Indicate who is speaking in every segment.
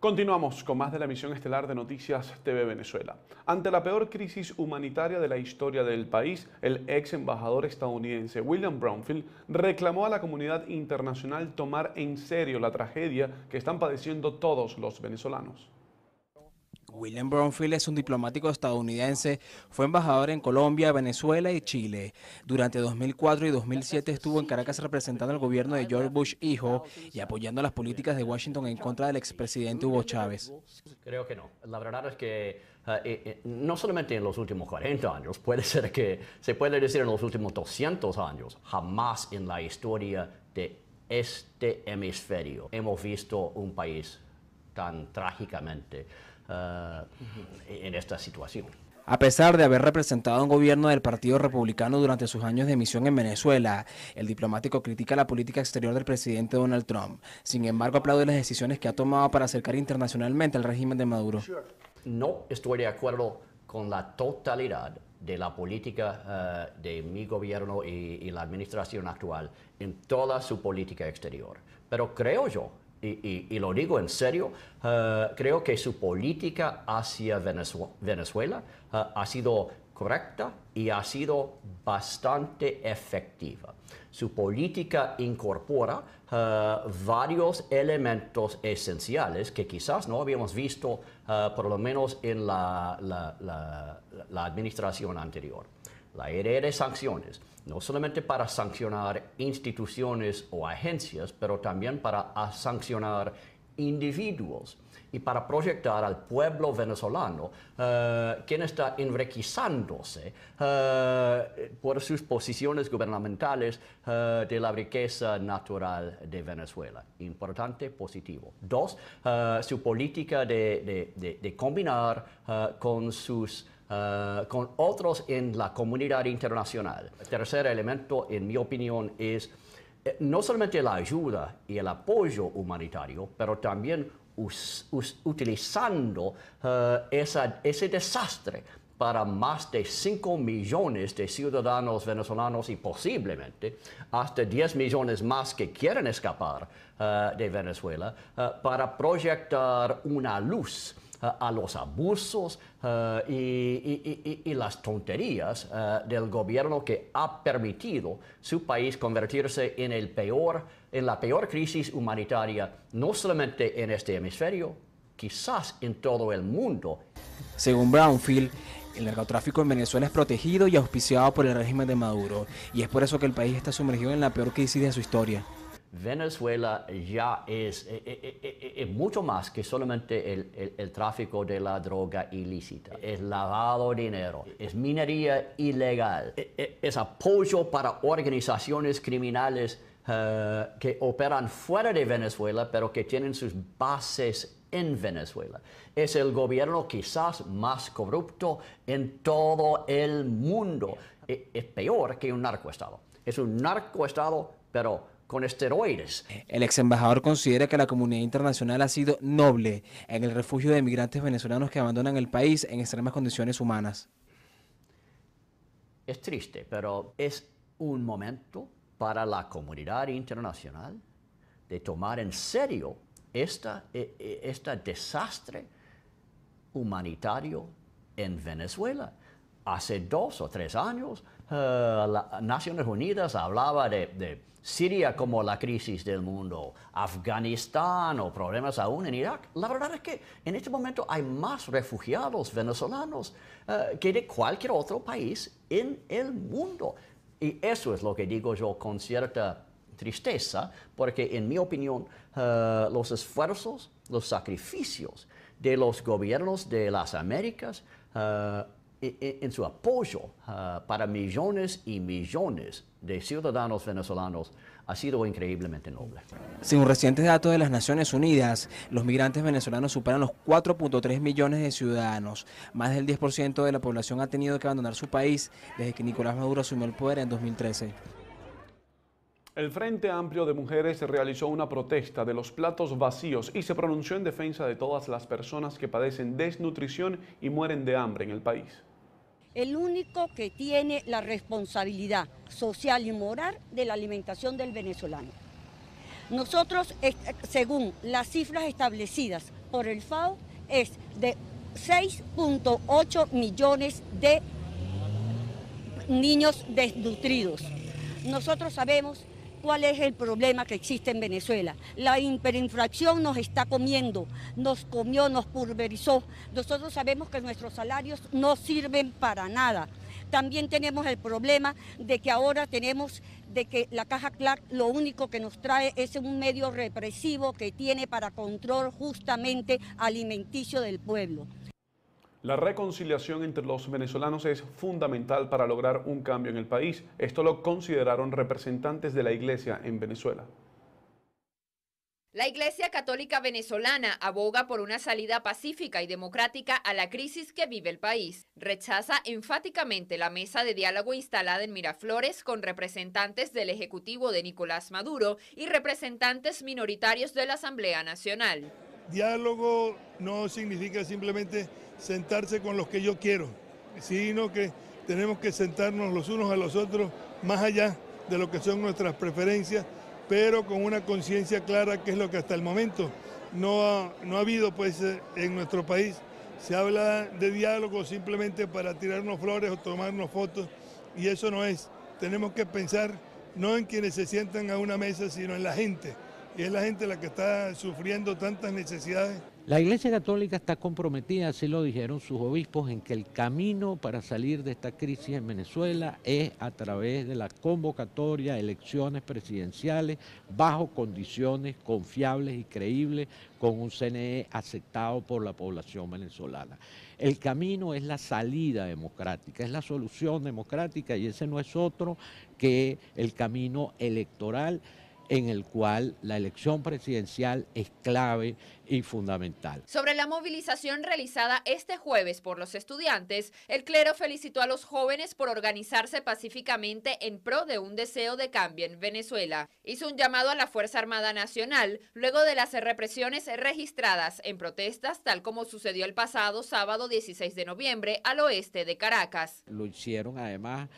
Speaker 1: Continuamos con más de la emisión estelar de Noticias TV Venezuela. Ante la peor crisis humanitaria de la historia del país, el ex embajador estadounidense William Brownfield reclamó a la comunidad internacional tomar en serio la tragedia que están padeciendo todos los venezolanos.
Speaker 2: William Brownfield es un diplomático estadounidense, fue embajador en Colombia, Venezuela y Chile. Durante 2004 y 2007 estuvo en Caracas representando al gobierno de George Bush hijo y apoyando las políticas de Washington en contra del expresidente Hugo Chávez.
Speaker 3: Creo que no. La verdad es que eh, eh, eh, no solamente en los últimos 40 años, puede ser que se puede decir en los últimos 200 años, jamás en la historia de este hemisferio hemos visto un país tan trágicamente eh, en esta situación.
Speaker 2: A pesar de haber representado a un gobierno del Partido Republicano durante sus años de misión en Venezuela, el diplomático critica la política exterior del presidente Donald Trump. Sin embargo, aplaude las decisiones que ha tomado para acercar internacionalmente al
Speaker 3: régimen de Maduro. No estoy de acuerdo con la totalidad de la política eh, de mi gobierno y la administración actual en toda su política exterior. Pero creo yo y, lo digo en serio, eh, creo que su política hacia Venezuela, eh, ha sido correcta y ha sido bastante efectiva. Su política incorpora eh, varios elementos esenciales que quizás no habíamos visto, por lo menos en la, la administración anterior. La idea de sanciones, no solamente para sancionar instituciones o agencias, pero también para sancionar individuos y para proyectar al pueblo venezolano, eh, quien está enriqueciéndose eh, por sus posiciones gubernamentales eh, de la riqueza natural de Venezuela. Importante, positivo. Dos, su política de combinar con sus eh, con otros en la comunidad internacional. El tercer elemento, en mi opinión, es eh, no solamente la ayuda y el apoyo humanitario, pero también utilizando eh, ese desastre para más de 5 millones de ciudadanos venezolanos y posiblemente hasta 10 millones más que quieren escapar de Venezuela para proyectar una luz eh, a los abusos eh, y, las tonterías eh, del gobierno que ha permitido su país convertirse en, el peor, en la peor crisis humanitaria, no solamente en este hemisferio, quizás en todo el mundo.
Speaker 2: Según Brownfield, el narcotráfico en Venezuela es protegido y auspiciado por el régimen de Maduro, y es por eso que el país está sumergido en la peor crisis de su historia.
Speaker 3: Venezuela ya es, eh, eh, eh, mucho más que solamente el, tráfico de la droga ilícita, es lavado de dinero, es minería ilegal, e, e, es, apoyo para organizaciones criminales que operan fuera de Venezuela, pero que tienen sus bases en Venezuela. Es el gobierno quizás más corrupto en todo el mundo. E, es, peor que un narcoestado. Es un narcoestado, pero con esteroides.
Speaker 2: El ex embajador considera que la comunidad internacional ha sido noble en el refugio de migrantes venezolanos que abandonan el país en extremas condiciones humanas.
Speaker 3: Es triste, pero es un momento para la comunidad internacional de tomar en serio este desastre humanitario en Venezuela hace dos o tres años, eh, las Naciones Unidas hablaba de, Siria como la crisis del mundo, Afganistán o problemas aún en Irak. La verdad es que en este momento hay más refugiados venezolanos eh, que de cualquier otro país en el mundo. Y eso es lo que digo yo con cierta tristeza, porque en mi opinión eh, los esfuerzos, los sacrificios de los gobiernos de las Américas, e, e, en su apoyo ah, para millones y millones de ciudadanos venezolanos ha sido increíblemente noble.
Speaker 2: Según recientes datos de las Naciones Unidas, los migrantes venezolanos superan los 4.3 millones de ciudadanos. Más del 10% de la población ha tenido que abandonar su país desde que Nicolás Maduro asumió el poder en 2013.
Speaker 1: El Frente Amplio de Mujeres realizó una protesta de los platos vacíos y se pronunció en defensa de todas las personas que padecen desnutrición y mueren de hambre en el país
Speaker 4: el único que tiene la responsabilidad social y moral de la alimentación del venezolano. Nosotros, eh, según las cifras establecidas por el FAO, es de 6.8 millones de niños desnutridos. Nosotros sabemos cuál es el problema que existe en Venezuela. La hiperinfracción nos está comiendo, nos comió, nos pulverizó. Nosotros sabemos que nuestros salarios no sirven para nada. También tenemos el problema de que ahora tenemos de que la caja Clark lo único que nos trae es un medio represivo que tiene para control justamente alimenticio del pueblo.
Speaker 1: La reconciliación entre los venezolanos es fundamental para lograr un cambio en el país. Esto lo consideraron representantes de la Iglesia en Venezuela.
Speaker 4: La Iglesia Católica Venezolana aboga por una salida pacífica y democrática a la crisis que vive el país. Rechaza enfáticamente la mesa de diálogo instalada en Miraflores con representantes del Ejecutivo de Nicolás Maduro y representantes minoritarios de la Asamblea Nacional.
Speaker 5: Diálogo no significa simplemente sentarse con los que yo quiero, sino que tenemos que sentarnos los unos a los otros más allá de lo que son nuestras preferencias, pero con una conciencia clara que es lo que hasta el momento no ha, no ha habido pues eh, en nuestro país. Se habla de diálogo simplemente para tirarnos flores o tomarnos fotos y eso no es. Tenemos que pensar no en quienes se sientan a una mesa, sino en la gente. Y es la gente la que está sufriendo tantas necesidades.
Speaker 6: La Iglesia Católica está comprometida, así lo dijeron sus obispos, en que el camino para salir de esta crisis en Venezuela es a través de la convocatoria elecciones presidenciales bajo condiciones confiables y creíbles con un CNE aceptado por la población venezolana. El camino es la salida democrática, es la solución democrática y ese no es otro que el camino electoral en el cual la elección presidencial es clave y fundamental.
Speaker 4: Sobre la movilización realizada este jueves por los estudiantes, el clero felicitó a los jóvenes por organizarse pacíficamente en pro de un deseo de cambio en Venezuela. Hizo un llamado a la Fuerza Armada Nacional luego de las represiones registradas en protestas, tal como sucedió el pasado sábado 16 de noviembre al oeste de Caracas.
Speaker 6: Lo hicieron además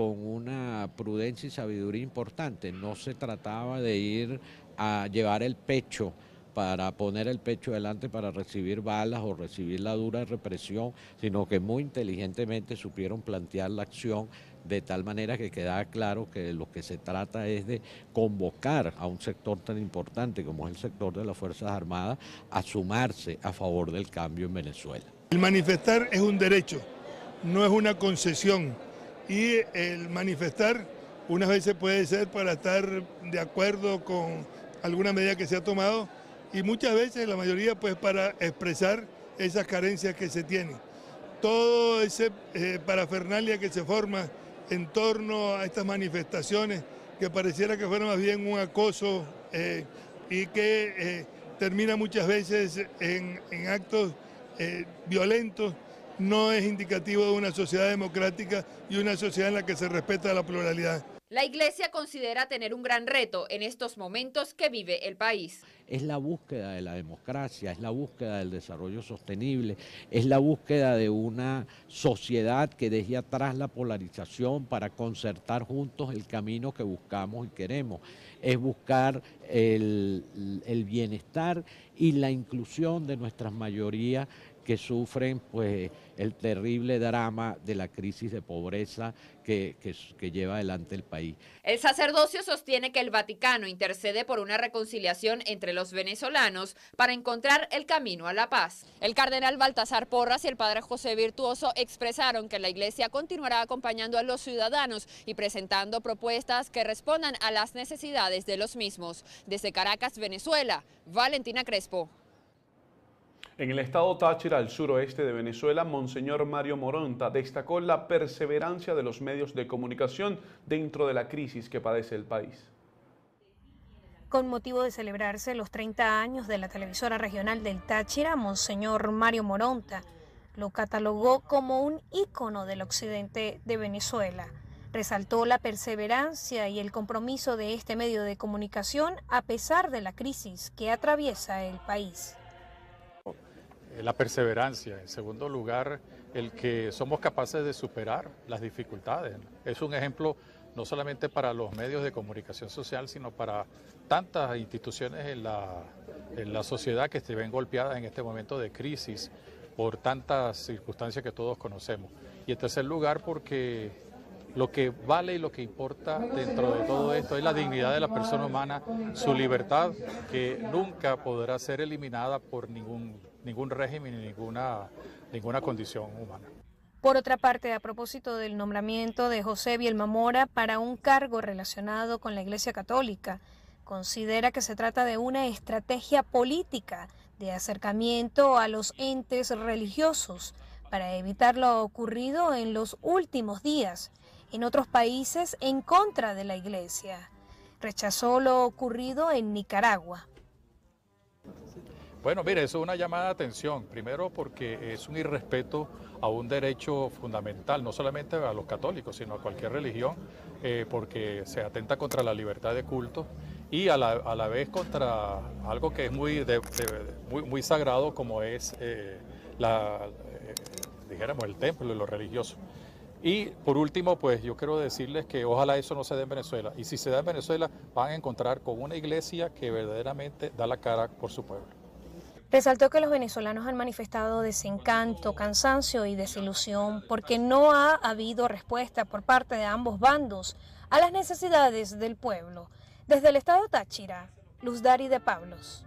Speaker 6: con una prudencia y sabiduría importante. No se trataba de ir a llevar el pecho para poner el pecho adelante para recibir balas o recibir la dura represión, sino que muy inteligentemente supieron plantear la acción de tal manera que quedaba claro que lo que se trata es de convocar a un sector tan importante como es el sector de las Fuerzas Armadas a sumarse a favor del cambio en Venezuela.
Speaker 5: El manifestar es un derecho, no es una concesión y el manifestar unas veces puede ser para estar de acuerdo con alguna medida que se ha tomado y muchas veces la mayoría pues para expresar esas carencias que se tienen. Todo ese eh, parafernalia que se forma en torno a estas manifestaciones que pareciera que fuera más bien un acoso eh, y que eh, termina muchas veces en actos violentos no es indicativo de una sociedad democrática y una sociedad en la que se respeta la pluralidad.
Speaker 4: La Iglesia considera tener un gran reto en estos momentos que vive el país.
Speaker 6: Es la búsqueda de la democracia, es la búsqueda del desarrollo sostenible, es la búsqueda de una sociedad que deje atrás la polarización para concertar juntos el camino que buscamos y queremos. Es buscar el, bienestar y la inclusión de nuestras mayorías que sufren pues, el terrible drama de la crisis de pobreza que, que, que, lleva adelante el país.
Speaker 4: El sacerdocio sostiene que el Vaticano intercede por una reconciliación entre los venezolanos para encontrar el camino a la paz. El cardenal Baltasar Porras y el padre José Virtuoso expresaron que la Iglesia continuará acompañando a los ciudadanos y presentando propuestas que respondan a las necesidades de los mismos. Desde Caracas, Venezuela, Valentina Crespo.
Speaker 1: En el estado Táchira, al suroeste de Venezuela, Monseñor Mario Moronta destacó la perseverancia de los medios de comunicación dentro de la crisis que padece el país.
Speaker 7: Con motivo de celebrarse los 30 años de la televisora regional del Táchira, Monseñor Mario Moronta lo catalogó como un ícono del occidente de Venezuela. Resaltó la perseverancia y el compromiso de este medio de comunicación a pesar de la crisis que atraviesa el país.
Speaker 8: Eh, la perseverancia. En segundo lugar, el que somos capaces de superar las dificultades. Es un ejemplo no solamente para los medios de comunicación social, sino para tantas instituciones en la, en la sociedad que se ven golpeadas en este momento de crisis por tantas circunstancias que todos conocemos. Y en tercer lugar, porque lo que vale y lo que importa dentro de todo esto es la dignidad de la persona humana, su libertad, que nunca podrá ser eliminada por ningún ningún régimen ni ninguna, ninguna condición humana.
Speaker 7: Por otra parte, a propósito del nombramiento de José Mora para un cargo relacionado con la Iglesia Católica, considera que se trata de una estrategia política de acercamiento a los entes religiosos para evitar lo ocurrido en los últimos días en otros países en contra de la Iglesia. Rechazó lo ocurrido en Nicaragua.
Speaker 8: Bueno, mire, eso es una llamada de atención, primero porque es un irrespeto a un derecho fundamental, no solamente a los católicos, sino a cualquier religión, eh, porque se atenta contra la libertad de culto y a la, vez contra algo que es muy, muy, sagrado como es eh, eh, el templo y lo religioso. Y por último, pues yo quiero decirles que ojalá eso no se dé en Venezuela. Y si se da en Venezuela, van a encontrar con una iglesia que verdaderamente da la cara por su pueblo.
Speaker 7: Resaltó que los venezolanos han manifestado desencanto, cansancio y desilusión porque no ha habido respuesta por parte de ambos bandos a las necesidades del pueblo. Desde el estado Táchira, Luz Dari de Pablos.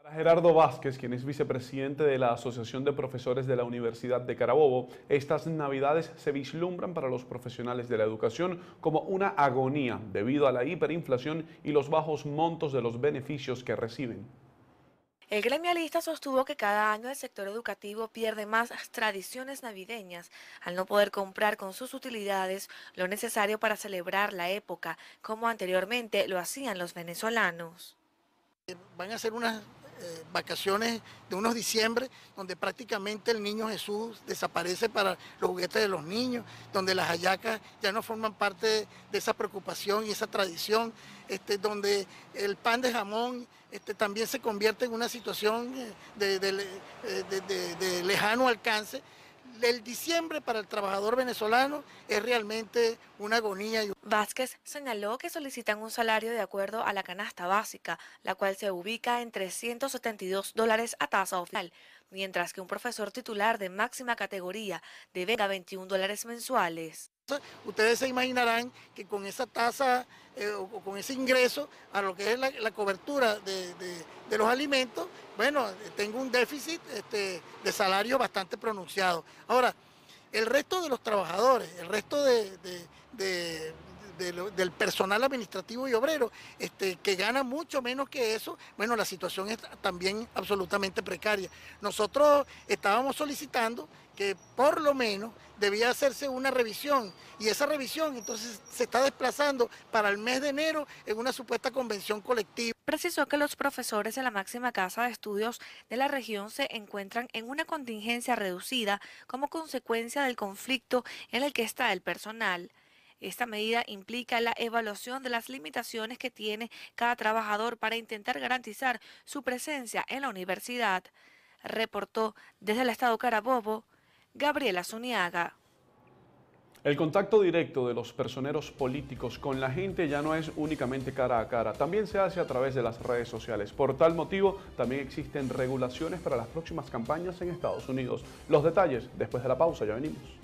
Speaker 1: Para Gerardo Vázquez, quien es vicepresidente de la Asociación de Profesores de la Universidad de Carabobo, estas navidades se vislumbran para los profesionales de la educación como una agonía debido a la hiperinflación y los bajos montos de los beneficios que reciben.
Speaker 9: El gremialista sostuvo que cada año el sector educativo pierde más tradiciones navideñas al no poder comprar con sus utilidades lo necesario para celebrar la época, como anteriormente lo hacían los venezolanos. Van a ser unas eh, vacaciones de unos diciembre, donde prácticamente el niño Jesús desaparece para los juguetes de los niños, donde las hallacas ya no forman parte de, esa preocupación y esa tradición, este, donde el pan de jamón este, también se convierte en una situación eh, eh, de, lejano alcance. El diciembre para el trabajador venezolano es realmente una agonía. Vázquez señaló que solicitan un salario de acuerdo a la canasta básica, la cual se ubica en 372 dólares a tasa oficial, mientras que un profesor titular de máxima categoría debe 21 dólares mensuales ustedes se imaginarán que con esa tasa eh, o, con ese ingreso a lo que es la, cobertura de, los alimentos, bueno, tengo un déficit este, de salario bastante pronunciado. Ahora, el resto de los trabajadores, el resto de del, personal administrativo y obrero, este, que gana mucho menos que eso, bueno, la situación es también absolutamente precaria. Nosotros estábamos solicitando que por lo menos debía hacerse una revisión y esa revisión entonces se está desplazando para el mes de enero en una supuesta convención colectiva. Precisó que los profesores de la máxima casa de estudios de la región se encuentran en una contingencia reducida como consecuencia del conflicto en el que está el personal. Esta medida implica la evaluación de las limitaciones que tiene cada trabajador para intentar garantizar su presencia en la universidad, reportó desde el estado Carabobo Gabriela Zuniaga.
Speaker 1: El contacto directo de los personeros políticos con la gente ya no es únicamente cara a cara, también se hace a través de las redes sociales. Por tal motivo, también existen regulaciones para las próximas campañas en Estados Unidos. Los detalles después de la pausa, ya venimos.